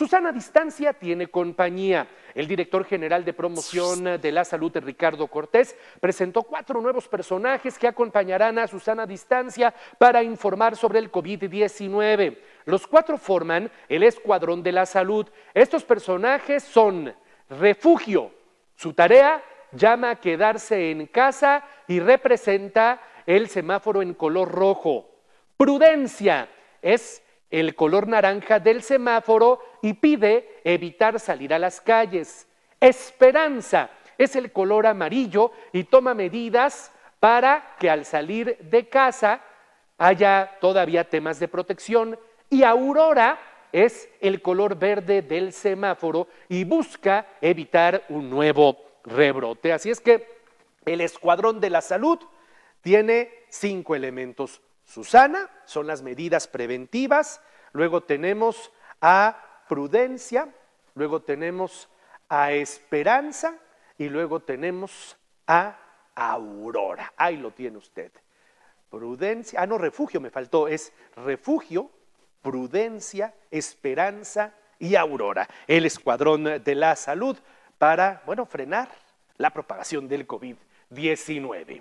Susana Distancia tiene compañía. El director general de promoción de la salud, Ricardo Cortés, presentó cuatro nuevos personajes que acompañarán a Susana Distancia para informar sobre el COVID-19. Los cuatro forman el Escuadrón de la Salud. Estos personajes son Refugio. Su tarea llama a quedarse en casa y representa el semáforo en color rojo. Prudencia es el color naranja del semáforo y pide evitar salir a las calles. Esperanza es el color amarillo y toma medidas para que al salir de casa haya todavía temas de protección. Y Aurora es el color verde del semáforo y busca evitar un nuevo rebrote. Así es que el escuadrón de la salud tiene cinco elementos. Susana son las medidas preventivas. Luego tenemos a prudencia, luego tenemos a esperanza y luego tenemos a aurora. Ahí lo tiene usted. Prudencia, ah, no, refugio me faltó, es refugio, prudencia, esperanza y aurora. El escuadrón de la salud para, bueno, frenar la propagación del COVID-19.